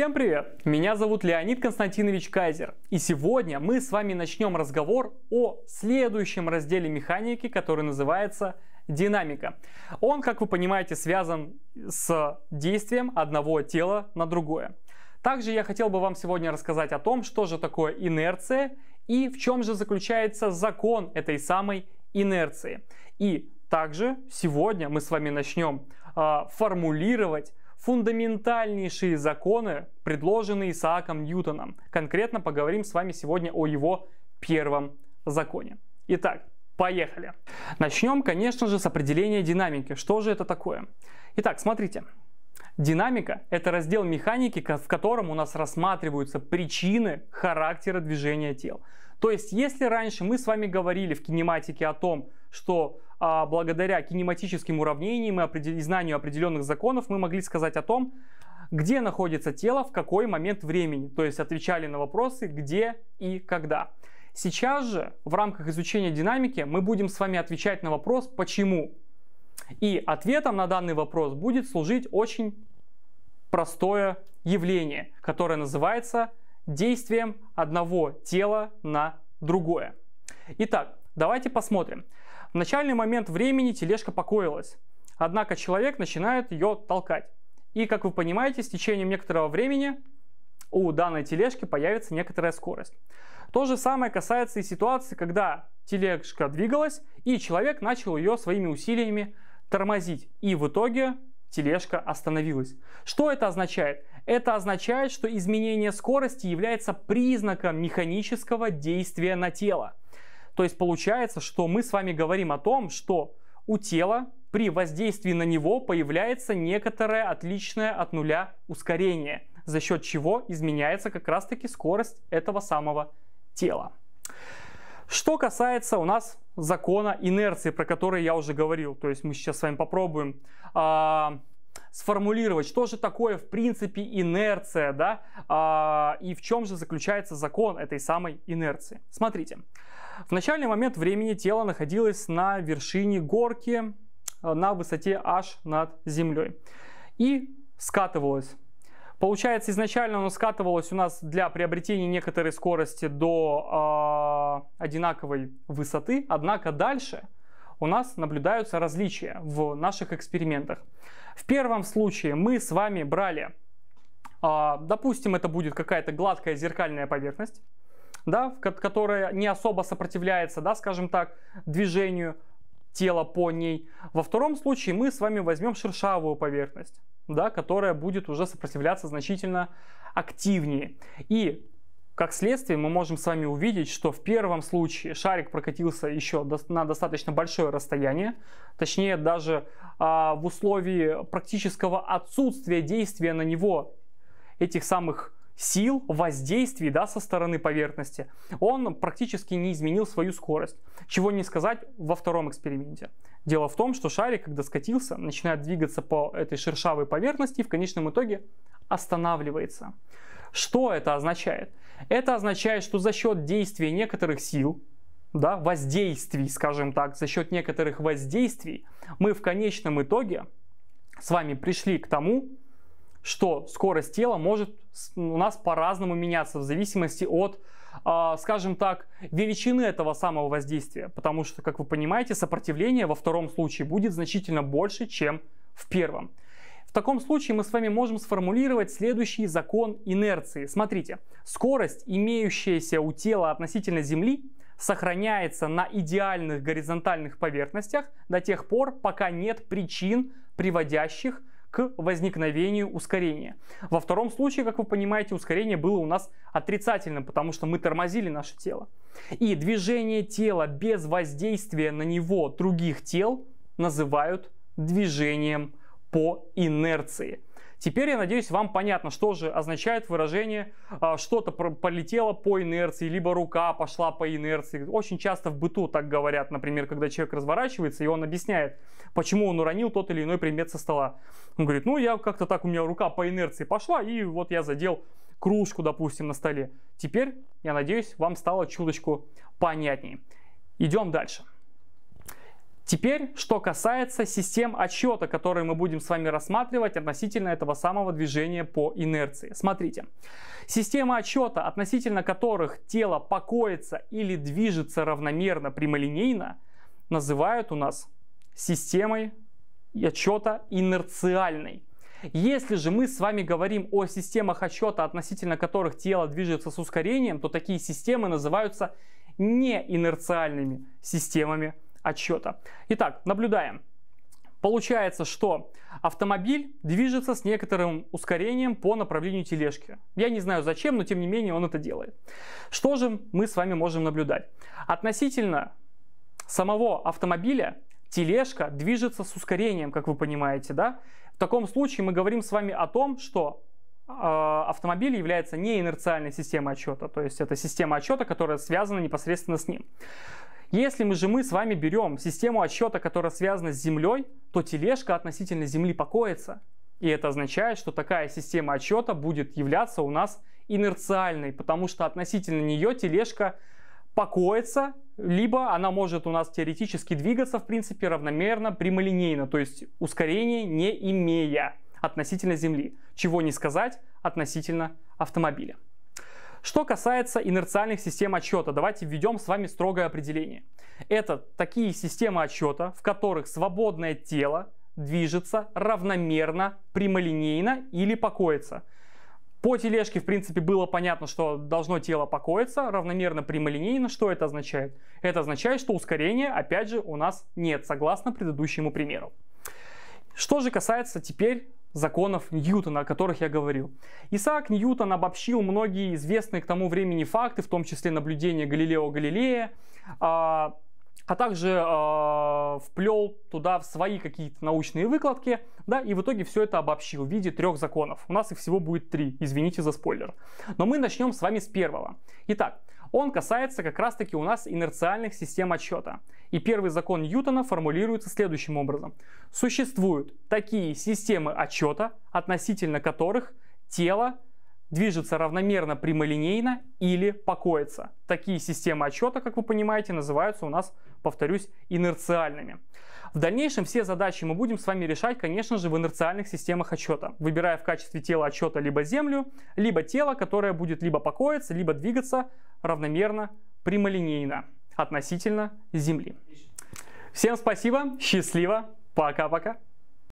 Всем привет! Меня зовут Леонид Константинович Кайзер. И сегодня мы с вами начнем разговор о следующем разделе механики, который называется динамика. Он, как вы понимаете, связан с действием одного тела на другое. Также я хотел бы вам сегодня рассказать о том, что же такое инерция и в чем же заключается закон этой самой инерции. И также сегодня мы с вами начнем э, формулировать фундаментальнейшие законы, предложенные Исааком Ньютоном. Конкретно поговорим с вами сегодня о его первом законе. Итак, поехали. Начнем, конечно же, с определения динамики. Что же это такое? Итак, смотрите. Динамика – это раздел механики, в котором у нас рассматриваются причины характера движения тел. То есть, если раньше мы с вами говорили в кинематике о том, что а, благодаря кинематическим уравнениям и определ... знанию определенных законов мы могли сказать о том, где находится тело в какой момент времени. То есть отвечали на вопросы где и когда. Сейчас же в рамках изучения динамики мы будем с вами отвечать на вопрос «почему?». И ответом на данный вопрос будет служить очень простое явление, которое называется действием одного тела на другое. Итак, давайте посмотрим. В начальный момент времени тележка покоилась, однако человек начинает ее толкать. И, как вы понимаете, с течением некоторого времени у данной тележки появится некоторая скорость. То же самое касается и ситуации, когда тележка двигалась, и человек начал ее своими усилиями тормозить. И в итоге тележка остановилась. Что это означает? Это означает, что изменение скорости является признаком механического действия на тело. То есть получается, что мы с вами говорим о том, что у тела при воздействии на него появляется некоторое отличное от нуля ускорение, за счет чего изменяется как раз таки скорость этого самого тела. Что касается у нас закона инерции, про который я уже говорил, то есть мы сейчас с вами попробуем а, сформулировать, что же такое в принципе инерция, да, а, и в чем же заключается закон этой самой инерции. Смотрите, в начальный момент времени тело находилось на вершине горки э, на высоте h над землей и скатывалось Получается, изначально оно скатывалось у нас для приобретения некоторой скорости до э, одинаковой высоты, однако дальше у нас наблюдаются различия в наших экспериментах. В первом случае мы с вами брали, э, допустим, это будет какая-то гладкая зеркальная поверхность, да, которая не особо сопротивляется, да, скажем так, движению тела по ней. Во втором случае мы с вами возьмем шершавую поверхность да, которая будет уже сопротивляться значительно активнее. И как следствие мы можем с вами увидеть, что в первом случае шарик прокатился еще на достаточно большое расстояние, точнее даже а, в условии практического отсутствия действия на него этих самых сил, воздействий да, со стороны поверхности, он практически не изменил свою скорость, чего не сказать во втором эксперименте. Дело в том, что шарик, когда скатился, начинает двигаться по этой шершавой поверхности и в конечном итоге останавливается. Что это означает? Это означает, что за счет действия некоторых сил, да, воздействий, скажем так, за счет некоторых воздействий, мы в конечном итоге с вами пришли к тому, что скорость тела может у нас по-разному меняться в зависимости от а, скажем так, величины этого самого воздействия. Потому что, как вы понимаете, сопротивление во втором случае будет значительно больше, чем в первом. В таком случае мы с вами можем сформулировать следующий закон инерции. Смотрите, скорость, имеющаяся у тела относительно Земли, сохраняется на идеальных горизонтальных поверхностях до тех пор, пока нет причин, приводящих к возникновению ускорения. Во втором случае, как вы понимаете, ускорение было у нас отрицательным, потому что мы тормозили наше тело. И движение тела без воздействия на него других тел называют движением по инерции – Теперь, я надеюсь, вам понятно, что же означает выражение а, «что-то полетело по инерции», либо «рука пошла по инерции». Очень часто в быту так говорят, например, когда человек разворачивается, и он объясняет, почему он уронил тот или иной предмет со стола. Он говорит, ну, я как-то так, у меня рука по инерции пошла, и вот я задел кружку, допустим, на столе. Теперь, я надеюсь, вам стало чуточку понятнее. Идем дальше. Теперь, что касается систем отсчета, которые мы будем с вами рассматривать относительно этого самого движения по инерции. Смотрите, система отсчета, относительно которых тело покоится или движется равномерно прямолинейно, называют у нас системой отсчета инерциальной. Если же мы с вами говорим о системах отсчета, относительно которых тело движется с ускорением, то такие системы называются неинерциальными системами отсчета. Итак, наблюдаем. Получается, что автомобиль движется с некоторым ускорением по направлению тележки. Я не знаю зачем, но тем не менее он это делает. Что же мы с вами можем наблюдать? Относительно самого автомобиля тележка движется с ускорением, как вы понимаете, да? В таком случае мы говорим с вами о том, что а, автомобиль является не инерциальной системой отчета, то есть это система отчета, которая связана непосредственно с ним. Если мы же мы с вами берем систему отсчета, которая связана с Землей, то тележка относительно Земли покоится. И это означает, что такая система отсчета будет являться у нас инерциальной, потому что относительно нее тележка покоится, либо она может у нас теоретически двигаться, в принципе, равномерно, прямолинейно, то есть ускорение не имея относительно Земли, чего не сказать относительно автомобиля. Что касается инерциальных систем отчета, давайте введем с вами строгое определение. Это такие системы отчета, в которых свободное тело движется равномерно, прямолинейно или покоится. По тележке, в принципе, было понятно, что должно тело покоиться равномерно прямолинейно. Что это означает? Это означает, что ускорения, опять же, у нас нет, согласно предыдущему примеру. Что же касается теперь законов Ньютона, о которых я говорил. Исаак Ньютон обобщил многие известные к тому времени факты, в том числе наблюдения Галилео Галилея, а, а также а, вплел туда в свои какие-то научные выкладки, да, и в итоге все это обобщил в виде трех законов. У нас их всего будет три, извините за спойлер. Но мы начнем с вами с первого. Итак, он касается как раз таки у нас инерциальных систем отсчета. И первый закон Ньютона формулируется следующим образом. Существуют такие системы отсчета, относительно которых тело движется равномерно прямолинейно или покоится. Такие системы отчета, как вы понимаете, называются у нас, повторюсь, инерциальными. В дальнейшем все задачи мы будем с вами решать, конечно же, в инерциальных системах отчета, выбирая в качестве тела отчета либо землю, либо тело, которое будет либо покоиться, либо двигаться равномерно, прямолинейно относительно Земли. Всем спасибо, счастливо, пока-пока.